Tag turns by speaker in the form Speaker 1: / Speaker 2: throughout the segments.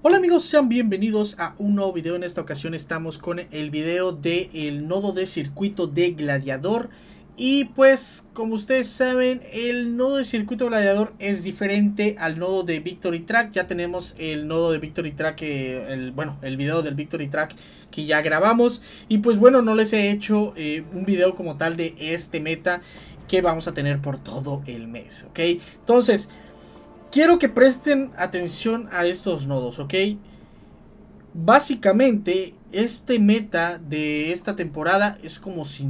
Speaker 1: Hola amigos, sean bienvenidos a un nuevo video. En esta ocasión estamos con el video del el nodo de circuito de gladiador. Y pues, como ustedes saben, el nodo de circuito gladiador es diferente al nodo de Victory Track. Ya tenemos el nodo de Victory Track, eh, bueno, el video del Victory Track que ya grabamos. Y pues bueno, no les he hecho eh, un video como tal de este meta que vamos a tener por todo el mes, ¿ok? Entonces... Quiero que presten atención a estos nodos, ¿ok? Básicamente, este meta de esta temporada es como si...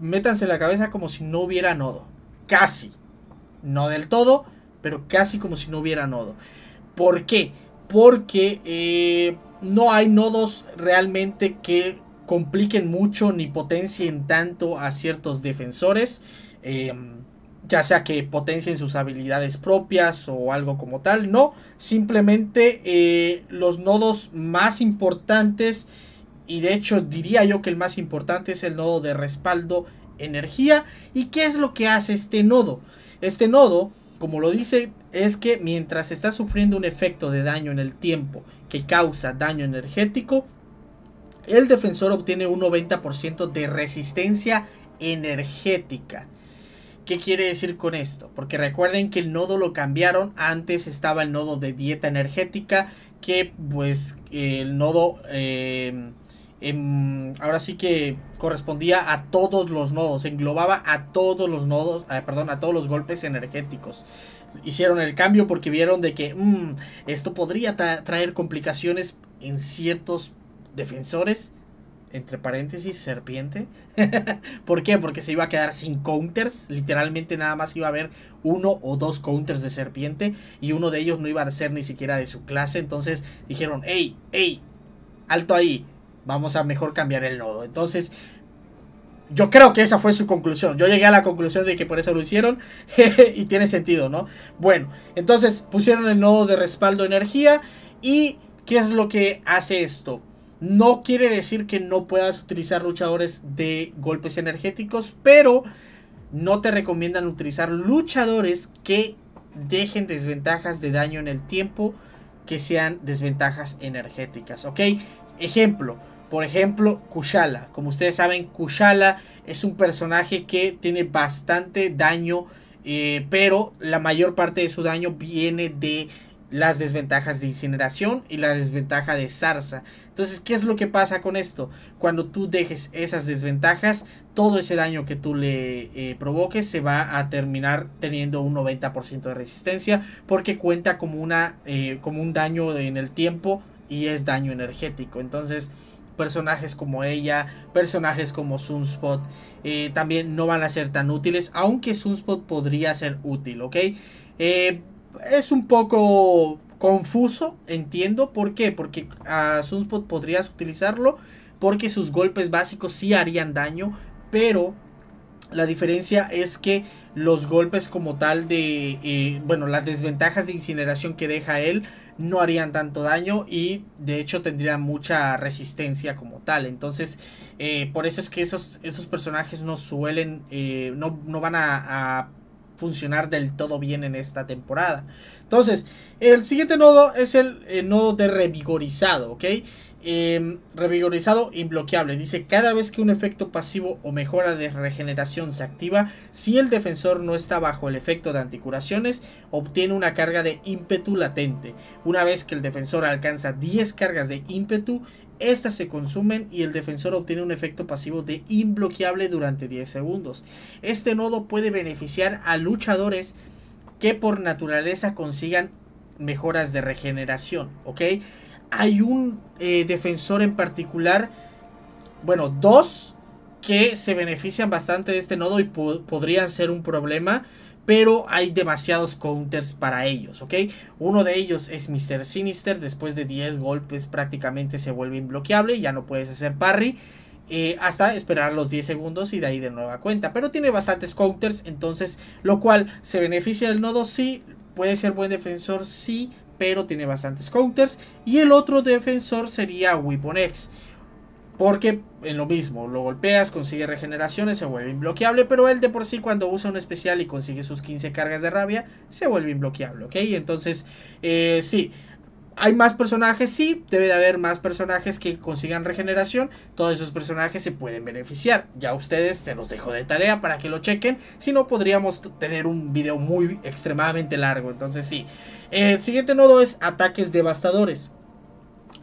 Speaker 1: Métanse en la cabeza como si no hubiera nodo. Casi. No del todo, pero casi como si no hubiera nodo. ¿Por qué? Porque eh, no hay nodos realmente que compliquen mucho ni potencien tanto a ciertos defensores. Eh, ya sea que potencien sus habilidades propias o algo como tal, no, simplemente eh, los nodos más importantes y de hecho diría yo que el más importante es el nodo de respaldo energía y qué es lo que hace este nodo. Este nodo, como lo dice, es que mientras está sufriendo un efecto de daño en el tiempo que causa daño energético, el defensor obtiene un 90% de resistencia energética. ¿Qué quiere decir con esto? Porque recuerden que el nodo lo cambiaron, antes estaba el nodo de dieta energética, que pues el nodo... Eh, em, ahora sí que correspondía a todos los nodos, englobaba a todos los nodos, eh, perdón, a todos los golpes energéticos. Hicieron el cambio porque vieron de que mm, esto podría traer complicaciones en ciertos defensores entre paréntesis, serpiente. ¿Por qué? Porque se iba a quedar sin counters. Literalmente nada más iba a haber uno o dos counters de serpiente. Y uno de ellos no iba a ser ni siquiera de su clase. Entonces dijeron, hey, hey, alto ahí. Vamos a mejor cambiar el nodo. Entonces, yo creo que esa fue su conclusión. Yo llegué a la conclusión de que por eso lo hicieron. y tiene sentido, ¿no? Bueno, entonces pusieron el nodo de respaldo energía. ¿Y qué es lo que hace esto? No quiere decir que no puedas utilizar luchadores de golpes energéticos, pero no te recomiendan utilizar luchadores que dejen desventajas de daño en el tiempo, que sean desventajas energéticas, ¿ok? Ejemplo, por ejemplo, Kushala. Como ustedes saben, Kushala es un personaje que tiene bastante daño, eh, pero la mayor parte de su daño viene de las desventajas de incineración y la desventaja de zarza. Entonces, ¿qué es lo que pasa con esto? Cuando tú dejes esas desventajas, todo ese daño que tú le eh, provoques se va a terminar teniendo un 90% de resistencia porque cuenta como, una, eh, como un daño en el tiempo y es daño energético. Entonces, personajes como ella, personajes como Sunspot, eh, también no van a ser tan útiles, aunque Sunspot podría ser útil, ¿ok? Eh, es un poco confuso, entiendo. ¿Por qué? Porque a Sunspot podrías utilizarlo. Porque sus golpes básicos sí harían daño. Pero la diferencia es que los golpes como tal de... Eh, bueno, las desventajas de incineración que deja él no harían tanto daño y de hecho tendría mucha resistencia como tal. Entonces, eh, por eso es que esos, esos personajes no suelen, eh, no, van a funcionar del todo bien en esta temporada. Entonces, el siguiente nodo es el, eh, nodo de revigorizado, ¿ok? Em, revigorizado imbloqueable. Dice, cada vez que un efecto pasivo o mejora de regeneración se activa, si el defensor no está bajo el efecto de anticuraciones, obtiene una carga de ímpetu latente. Una vez que el defensor alcanza 10 cargas de ímpetu, estas se consumen y el defensor obtiene un efecto pasivo de imbloqueable durante 10 segundos. Este nodo puede beneficiar a luchadores que por naturaleza consigan mejoras de regeneración, Hay un eh, defensor en particular, bueno, dos que se benefician bastante de este nodo y podrían ser un problema pero hay demasiados counters para ellos, ¿ok? Uno de ellos es Mr. Sinister, después de 10 golpes prácticamente se vuelve inbloqueable. ya no puedes hacer parry. Eh, hasta esperar los 10 segundos y de ahí de nueva cuenta. Pero tiene bastantes counters, entonces lo cual se beneficia del nodo, sí, puede ser buen defensor, sí, pero tiene bastantes counters. Y el otro defensor sería Weapon X. Porque en lo mismo, lo golpeas, consigue regeneraciones, se vuelve imbloqueable, pero él de por sí cuando usa un especial y consigue sus 15 cargas de rabia, se vuelve imbloqueable, ¿ok? Entonces, eh, sí, hay más personajes, sí, debe de haber más personajes que consigan regeneración. Todos esos personajes se pueden beneficiar. Ya ustedes se los dejo de tarea para que lo chequen. Si no, podríamos tener un video muy extremadamente largo. Entonces, sí. El siguiente nodo es ataques devastadores.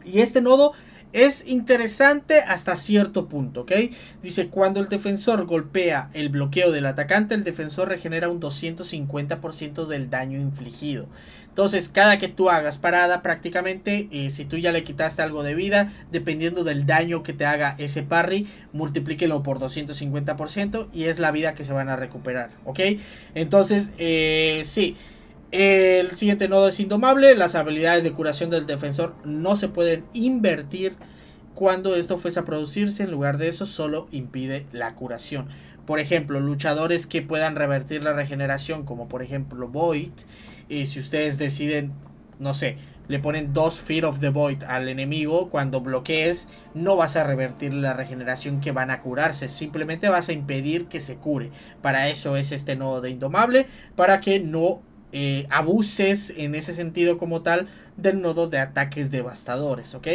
Speaker 1: Y este nodo es interesante hasta cierto punto, ¿ok? Dice, cuando el defensor golpea el bloqueo del atacante, el defensor regenera un 250% del daño infligido. Entonces, cada que tú hagas parada, prácticamente, eh, si tú ya le quitaste algo de vida, dependiendo del daño que te haga ese parry, multiplíquelo por 250% y es la vida que se van a recuperar, ¿ok? Entonces, eh, sí. El siguiente nodo es indomable. Las habilidades de curación del defensor no se pueden invertir cuando esto fuese a producirse. En lugar de eso, solo impide la curación. Por ejemplo, luchadores que puedan revertir la regeneración, como por ejemplo Void. Y si ustedes deciden, no sé, le ponen dos Fear of the Void al enemigo, cuando bloquees no vas a revertir la regeneración que van a curarse, simplemente vas a impedir que se cure. Para eso es este nodo de Indomable, para que no eh, abuses en ese sentido como tal del nodo de ataques devastadores, ¿ok?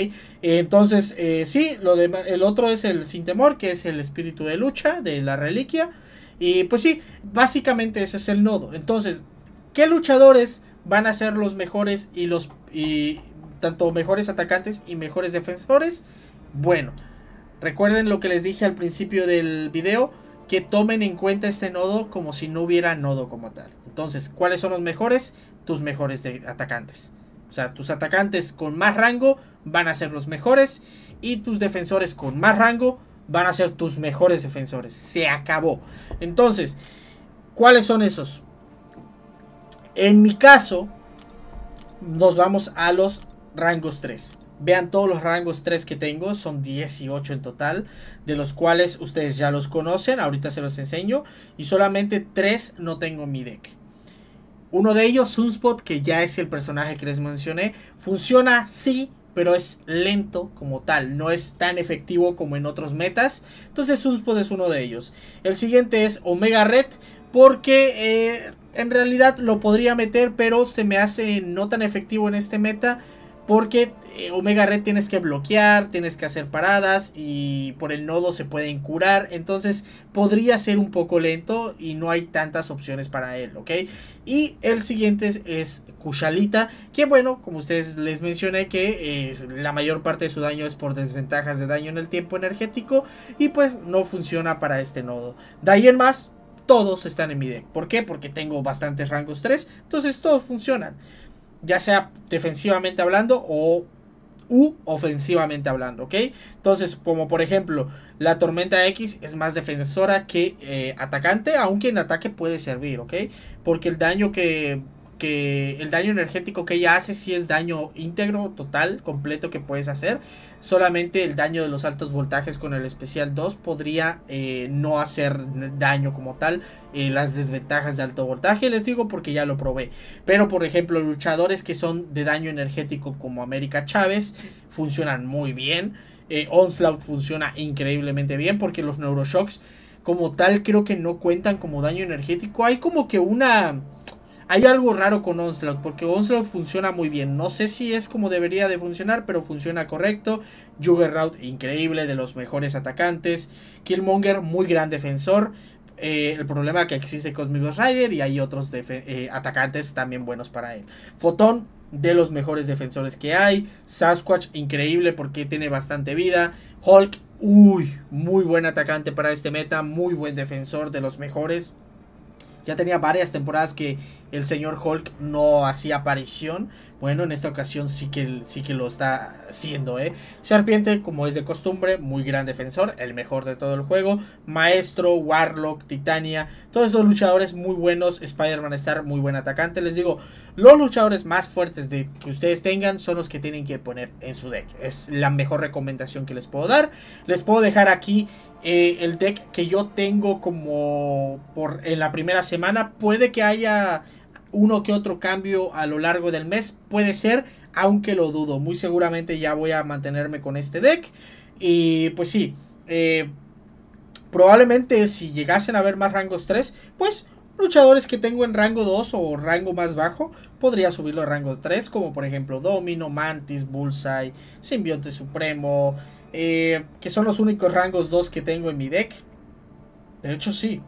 Speaker 1: entonces, eh, sí, lo el otro es el sin temor, que es el espíritu de lucha de la reliquia. Y pues sí, básicamente ese es el nodo. Entonces, ¿qué luchadores van a ser los mejores y los... Y, tanto mejores atacantes y mejores defensores? Bueno, recuerden lo que les dije al principio del video, que tomen en cuenta este nodo como si no hubiera nodo como tal. Entonces, ¿cuáles son los mejores? Tus mejores atacantes. O sea, tus atacantes con más rango van a ser los mejores y tus defensores con más rango van a ser tus mejores defensores. Se acabó. Entonces, ¿cuáles son esos? En mi caso, nos vamos a los rangos 3. Vean todos los rangos 3 que tengo, son 18 en total, de los cuales ustedes ya los conocen, ahorita se los enseño, y solamente 3 no tengo en mi deck. Uno de ellos, Sunspot, que ya es el personaje que les mencioné, funciona sí, pero es lento como tal, no es tan efectivo como en otros metas. Entonces Sunspot es uno de ellos. El siguiente es Omega Red, porque eh, en realidad lo podría meter, pero se me hace no tan efectivo en este meta. Porque eh, Omega Red tienes que bloquear, tienes que hacer paradas y por el nodo se pueden curar. Entonces podría ser un poco lento y no hay tantas opciones para él, ¿ok? Y el siguiente es Kushalita, que bueno, como ustedes les mencioné que eh, la mayor parte de su daño es por desventajas de daño en el tiempo energético y pues no funciona para este nodo. De ahí en más, todos están en mi deck. ¿Por qué? Porque tengo bastantes rangos 3, entonces todos funcionan ya sea defensivamente hablando o u ofensivamente hablando, ¿ok? Entonces, como por ejemplo, la tormenta X es más defensora que eh, atacante, aunque en ataque puede servir, ¿ok? Porque el daño que el daño energético que ella hace si es daño íntegro, total, completo que puedes hacer. Solamente el daño de los altos voltajes con el especial 2 podría eh, no hacer daño como tal. Eh, las desventajas de alto voltaje, les digo porque ya lo probé. Pero por ejemplo, luchadores que son de daño energético como América Chávez funcionan muy bien. Eh, Onslaught funciona increíblemente bien porque los Neuroshocks como tal creo que no cuentan como daño energético. Hay como que una hay algo raro con Onslaught, porque Onslaught funciona muy bien. No sé si es como debería de funcionar, pero funciona correcto. Juggernaut, increíble, de los mejores atacantes. Killmonger, muy gran defensor. Eh, el problema que existe con Rider y hay otros eh, atacantes también buenos para él. Fotón, de los mejores defensores que hay. Sasquatch, increíble porque tiene bastante vida. Hulk, uy, muy buen atacante para este meta, muy buen defensor, de los mejores. Ya tenía varias temporadas que el señor Hulk no hacía aparición. Bueno, en esta ocasión sí que, sí que lo está haciendo, ¿eh? Serpiente, como es de costumbre, muy gran defensor, el mejor de todo el juego. Maestro, Warlock, Titania, todos esos luchadores muy buenos. Spider-Man Star, muy buen atacante. Les digo, los luchadores más fuertes de, que ustedes tengan son los que tienen que poner en su deck. Es la mejor recomendación que les puedo dar. Les puedo dejar aquí eh, el deck que yo tengo como por en la primera semana. Puede que haya uno que otro cambio a lo largo del mes. Puede ser, aunque lo dudo. Muy seguramente ya voy a mantenerme con este deck. Y pues sí, eh, probablemente si llegasen a ver más rangos 3, pues luchadores que tengo en rango 2 o rango más bajo, podría subirlo a rango 3, como por ejemplo Domino, Mantis, Bullseye, Simbionte Supremo, eh, que son los únicos rangos 2 que tengo en mi deck. De hecho sí,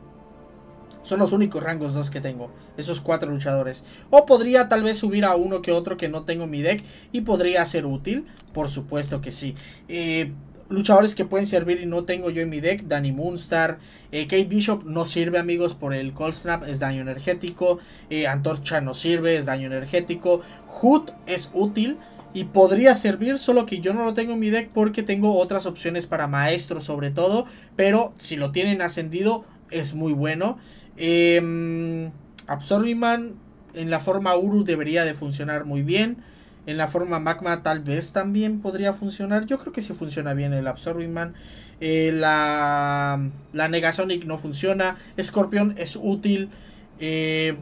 Speaker 1: son los únicos rangos 2 que tengo, esos cuatro luchadores. O podría tal vez subir a uno que otro que no tengo en mi deck y podría ser útil, por supuesto que sí. Eh, luchadores que pueden servir y no tengo yo en mi deck, Danny Moonstar, eh, Kate Bishop no sirve amigos por el Cold Snap, es daño energético, eh, Antorcha no sirve, es daño energético, Hood es útil y podría servir, solo que yo no lo tengo en mi deck porque tengo otras opciones para maestro sobre todo, pero si lo tienen ascendido es muy bueno. Eh, em, Absorbiman en la forma Uru debería de funcionar muy bien. En la forma Magma tal vez también podría funcionar. Yo creo que si funciona bien el Absorbiman. Eh, la, la Negasonic no funciona. Scorpion es útil. Eh,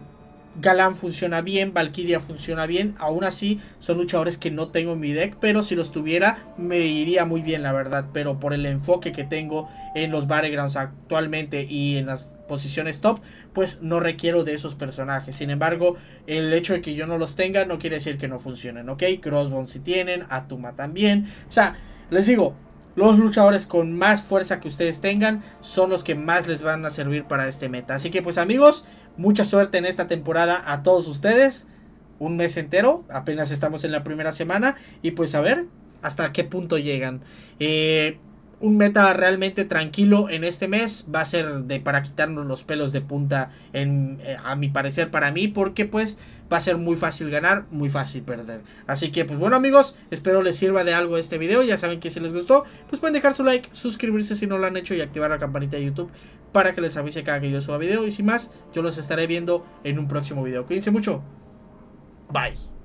Speaker 1: Galán funciona bien, Valkyria funciona bien. Aún así, son luchadores que no tengo en mi deck, pero si los tuviera, me iría muy bien, la verdad. Pero por el enfoque que tengo en los Battlegrounds actualmente y en las posiciones top, pues no requiero de esos personajes. Sin embargo, el hecho de que yo no los tenga no quiere decir que no funcionen, ¿ok? Crossbone si tienen, Atuma también. O sea, les digo, los luchadores con más fuerza que ustedes tengan son los que más les van a servir para este meta. Así que pues amigos, mucha suerte en esta temporada a todos ustedes. Un mes entero, apenas estamos en la primera semana y pues a ver hasta qué punto llegan. Eh, un meta realmente tranquilo en este mes va a ser de para quitarnos los pelos de punta en eh, a mi parecer para mí porque pues va a ser muy fácil ganar muy fácil perder así que pues bueno amigos espero les sirva de algo este video ya saben que si les gustó pues pueden dejar su like suscribirse si no lo han hecho y activar la campanita de YouTube para que les avise cada que yo suba video y sin más yo los estaré viendo en un próximo video cuídense mucho bye